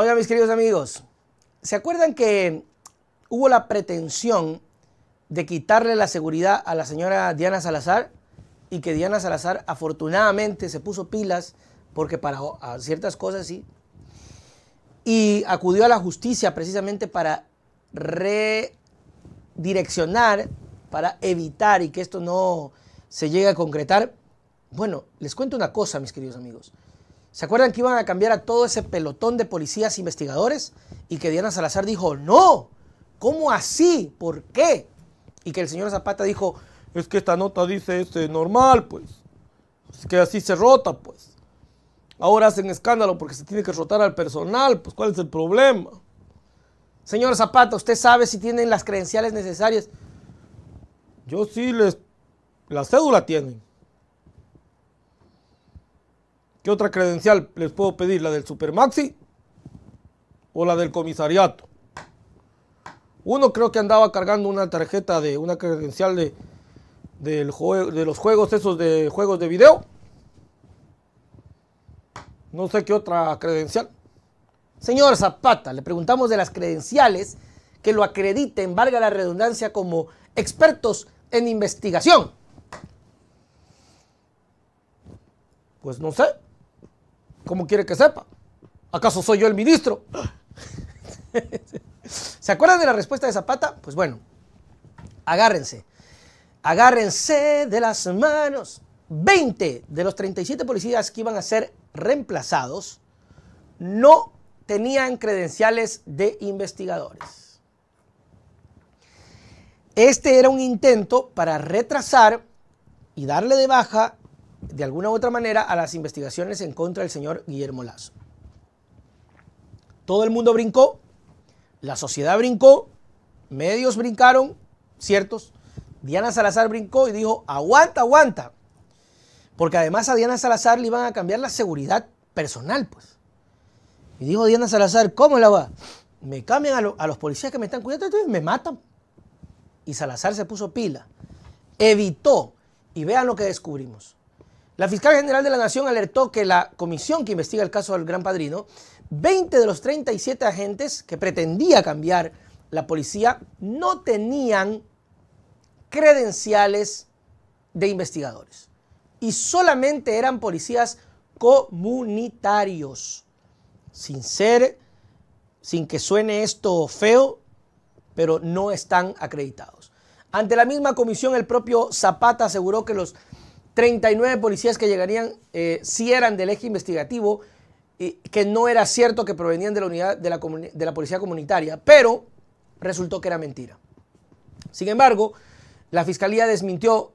Hola mis queridos amigos, ¿se acuerdan que hubo la pretensión de quitarle la seguridad a la señora Diana Salazar? Y que Diana Salazar afortunadamente se puso pilas, porque para ciertas cosas sí, y acudió a la justicia precisamente para redireccionar, para evitar y que esto no se llegue a concretar. Bueno, les cuento una cosa, mis queridos amigos. ¿Se acuerdan que iban a cambiar a todo ese pelotón de policías investigadores? Y que Diana Salazar dijo, no, ¿cómo así? ¿Por qué? Y que el señor Zapata dijo, es que esta nota dice este, normal, pues. Es que así se rota, pues. Ahora hacen escándalo porque se tiene que rotar al personal, pues ¿cuál es el problema? Señor Zapata, ¿usted sabe si tienen las credenciales necesarias? Yo sí les... La cédula tienen. ¿Qué otra credencial les puedo pedir? ¿La del Supermaxi o la del comisariato? Uno creo que andaba cargando una tarjeta de una credencial de, de los juegos esos de juegos de video. No sé qué otra credencial. Señor Zapata, le preguntamos de las credenciales que lo acrediten, valga la redundancia, como expertos en investigación. Pues no sé. Como quiere que sepa? ¿Acaso soy yo el ministro? ¿Se acuerdan de la respuesta de Zapata? Pues bueno, agárrense. Agárrense de las manos. 20 de los 37 policías que iban a ser reemplazados no tenían credenciales de investigadores. Este era un intento para retrasar y darle de baja de alguna u otra manera a las investigaciones en contra del señor Guillermo Lazo. Todo el mundo brincó, la sociedad brincó, medios brincaron, ciertos. Diana Salazar brincó y dijo, aguanta, aguanta. Porque además a Diana Salazar le iban a cambiar la seguridad personal, pues. Y dijo Diana Salazar, ¿cómo la va? Me cambian a, los policías que me están cuidando y me matan. Y Salazar se puso pila, evitó, y vean lo que descubrimos. La fiscal general de la Nación alertó que la comisión que investiga el caso del Gran Padrino, 20 de los 37 agentes que pretendía cambiar la policía no tenían credenciales de investigadores y solamente eran policías comunitarios. Sin ser, sin que suene esto feo, pero no están acreditados. Ante la misma comisión, el propio Zapata aseguró que los 39 policías que llegarían eh, si eran del eje investigativo, y que no era cierto que provenían de la unidad de la, de la policía comunitaria, pero resultó que era mentira. Sin embargo, la fiscalía desmintió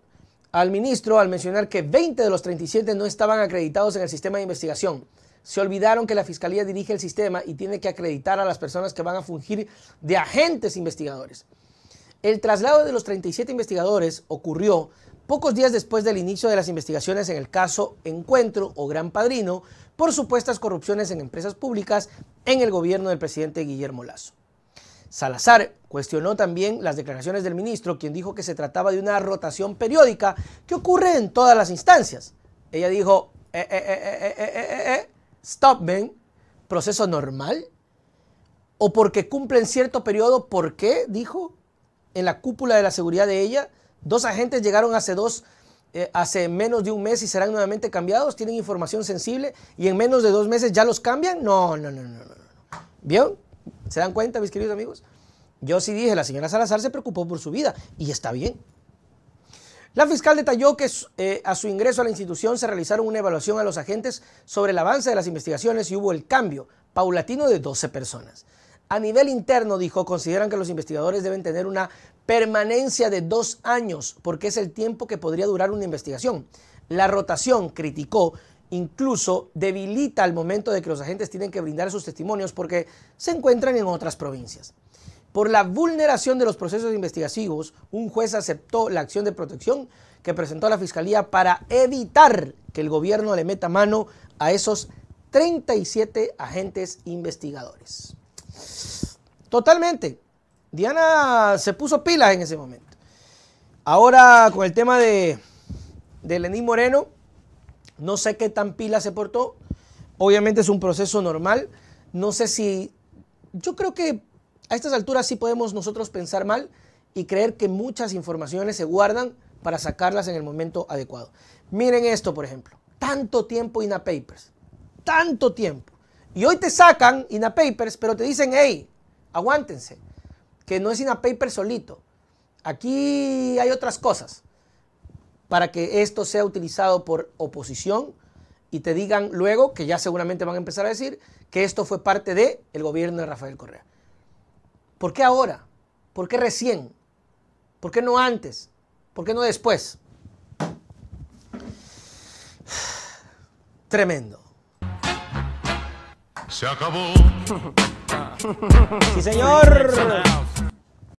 al ministro al mencionar que 20 de los 37 no estaban acreditados en el sistema de investigación. Se olvidaron que la fiscalía dirige el sistema y tiene que acreditar a las personas que van a fungir de agentes investigadores. El traslado de los 37 investigadores ocurrió Pocos días después del inicio de las investigaciones en el caso Encuentro o Gran Padrino por supuestas corrupciones en empresas públicas en el gobierno del presidente Guillermo Lazo. Salazar cuestionó también las declaraciones del ministro, quien dijo que se trataba de una rotación periódica que ocurre en todas las instancias. Ella dijo, eh, eh, eh, eh stop, proceso normal. O porque cumplen cierto periodo, ¿por qué? Dijo en la cúpula de la seguridad de ella Dos agentes llegaron hace dos eh, hace menos de un mes y serán nuevamente cambiados, tienen información sensible y en menos de dos meses ya los cambian. No, no, no, no, no. ¿Vieron? ¿Se dan cuenta, mis queridos amigos? Yo sí dije, la señora Salazar se preocupó por su vida y está bien. La fiscal detalló que eh, a su ingreso a la institución se realizaron una evaluación a los agentes sobre el avance de las investigaciones y hubo el cambio paulatino de 12 personas. A nivel interno, dijo, consideran que los investigadores deben tener una Permanencia de dos años, porque es el tiempo que podría durar una investigación. La rotación, criticó, incluso debilita al momento de que los agentes tienen que brindar sus testimonios porque se encuentran en otras provincias. Por la vulneración de los procesos investigativos, un juez aceptó la acción de protección que presentó la Fiscalía para evitar que el gobierno le meta mano a esos 37 agentes investigadores. Totalmente, Diana se puso pilas en ese momento. Ahora con el tema de, de Lenín Moreno, no sé qué tan pila se portó. Obviamente es un proceso normal. No sé si... Yo creo que a estas alturas sí podemos nosotros pensar mal y creer que muchas informaciones se guardan para sacarlas en el momento adecuado. Miren esto, por ejemplo. Tanto tiempo INA Papers. Tanto tiempo. Y hoy te sacan INA Papers, pero te dicen, hey, aguántense que no es paper solito. Aquí hay otras cosas para que esto sea utilizado por oposición y te digan luego, que ya seguramente van a empezar a decir, que esto fue parte del el gobierno de Rafael Correa. ¿Por qué ahora? ¿Por qué recién? ¿Por qué no antes? ¿Por qué no después? Tremendo. Se acabó. Sí, señor.